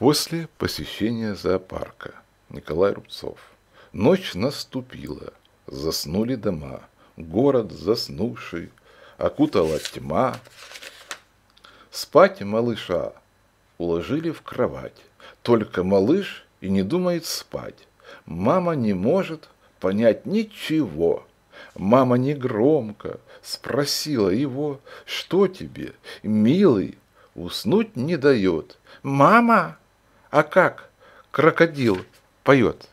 После посещения зоопарка. Николай Рубцов. Ночь наступила. Заснули дома. Город заснувший. Окутала тьма. Спать малыша уложили в кровать. Только малыш и не думает спать. Мама не может понять ничего. Мама негромко спросила его, что тебе, милый, уснуть не дает. «Мама!» А как крокодил поет?